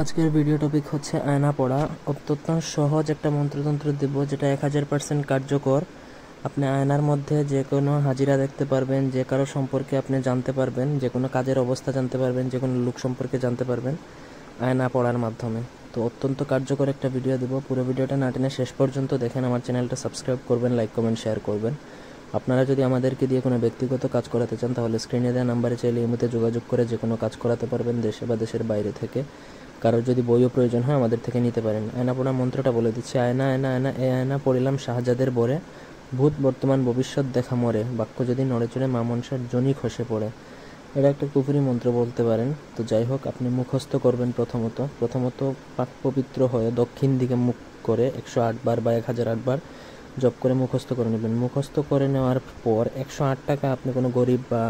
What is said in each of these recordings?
আজকের video topic হচ্ছে আয়না পড়া অত্যন্ত সহজ একটা মন্ত্রতন্ত্র দেব যেটা এক হাজার পার্সেন্ট কার্যকর আপনি আয়নার মধ্যে যে কোনো হাজিরা দেখতে পারবেন যে কারো সম্পর্কে আপনি জানতে পারবেন যে কোনো কাজের অবস্থা জানতে পারবেন যে কোনো লোক সম্পর্কে জানতে পারবেন আয়না পড়ার মাধ্যমে তো অত্যন্ত কার্যকর একটা ভিডিও দেবো পুরো ভিডিওটা না টেনে শেষ পর্যন্ত দেখেন আমার চ্যানেলটা সাবস্ক্রাইব করবেন লাইক কমেন্ট শেয়ার করবেন আপনারা যদি আমাদেরকে দিয়ে কোনো ব্যক্তিগত কাজ করাতে চান তাহলে স্ক্রিনে দেওয়া নাম্বারে চাইলে এমনিতে যোগাযোগ করে যে কোনো কাজ করাতে পারবেন দেশে বা দেশের বাইরে থেকে কারোর যদি বইও প্রয়োজন হয় আমাদের থেকে নিতে পারেন আয়নাপোনা মন্ত্রটা বলে দিচ্ছে আয়না আয়না আয়না এ আয়না পড়িলাম শাহজাদের বরে ভূত বর্তমান ভবিষ্যৎ দেখা মরে বাক্য যদি নড়ে মা মামনসার জনি খসে পড়ে এটা একটা কুফুরি মন্ত্র বলতে পারেন তো যাই হোক আপনি মুখস্থ করবেন প্রথমত প্রথমত পাক পবিত্র হয়ে দক্ষিণ দিকে মুখ করে একশো আটবার বা এক হাজার আটবার জপ করে মুখস্থ করে নেবেন মুখস্থ করে নেওয়ার পর একশো আট টাকা আপনি কোনো গরিব বা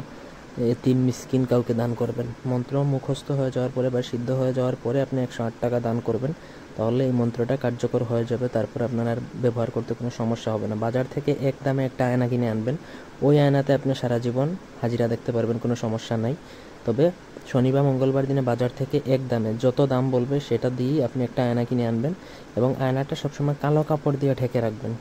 তিন মিসকিন কাউকে দান করবেন মন্ত্র মুখস্থ হয়ে যাওয়ার পরে বা সিদ্ধ হয়ে যাওয়ার পরে আপনি একশো আট টাকা দান করবেন তাহলে এই মন্ত্রটা কার্যকর হয়ে যাবে তারপর আপনার আর ব্যবহার করতে কোনো সমস্যা হবে না বাজার থেকে এক দামে একটা আয়না কিনে আনবেন ওই আয়নাতে আপনি সারা জীবন হাজিরা দেখতে পারবেন কোনো সমস্যা নাই তবে শনি বা মঙ্গলবার দিনে বাজার থেকে এক দামে যত দাম বলবে সেটা দিয়েই আপনি একটা আয়না কিনে আনবেন এবং আয়নাটা সবসময় কালো কাপড় দিয়ে ঢেকে রাখবেন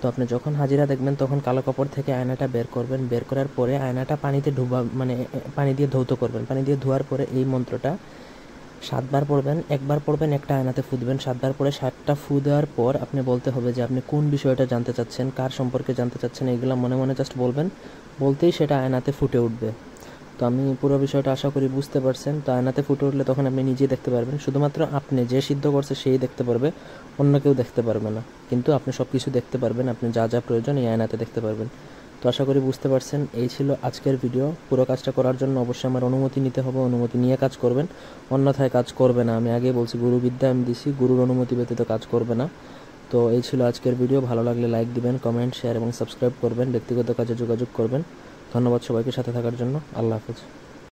তো আপনি যখন হাজিরা দেখবেন তখন কালো কাপড় থেকে আয়নাটা বের করবেন বের করার পরে আয়নাটা পানিতে ডুবা মানে পানি দিয়ে ধৌত করবেন পানি দিয়ে ধোয়ার পরে এই মন্ত্রটা সাতবার পড়বেন একবার পড়বেন একটা আয়নাতে ফুদবেন সাতবার পরে সাতটা ফু দেওয়ার পর আপনি বলতে হবে যে আপনি কোন বিষয়টা জানতে চাচ্ছেন কার সম্পর্কে জানতে চাচ্ছেন এগুলো মনে মনে জাস্ট বলবেন বলতেই সেটা আয়নাতে ফুটে উঠবে তো আমি পুরো বিষয়টা আশা করি বুঝতে পারছেন তো আয়নাতে ফুটে উঠলে তখন আপনি নিজেই দেখতে পারবেন শুধুমাত্র আপনি যে সিদ্ধ করছে সেই দেখতে পারবে অন্য কেউ দেখতে পারবে না কিন্তু আপনি সব কিছু দেখতে পারবেন আপনি যা যা প্রয়োজন এই আয়নাতে দেখতে পারবেন তো আশা করি বুঝতে পারছেন এই ছিল আজকের ভিডিও পুরো কাজটা করার জন্য অবশ্যই আমার অনুমতি নিতে হবে অনুমতি নিয়ে কাজ করবেন অন্যথায় কাজ করবে না আমি আগে বলছি গুরু বিদ্যা আমি দিছি গুরুর অনুমতি ব্যতীত কাজ করবে না তো এই ছিল আজকের ভিডিও ভালো লাগলে লাইক দিবেন কমেন্ট শেয়ার এবং সাবস্ক্রাইব করবেন ব্যক্তিগত কাজে যোগাযোগ করবেন ধন্যবাদ সবাইকে সাথে থাকার জন্য আল্লাহ হাফেজ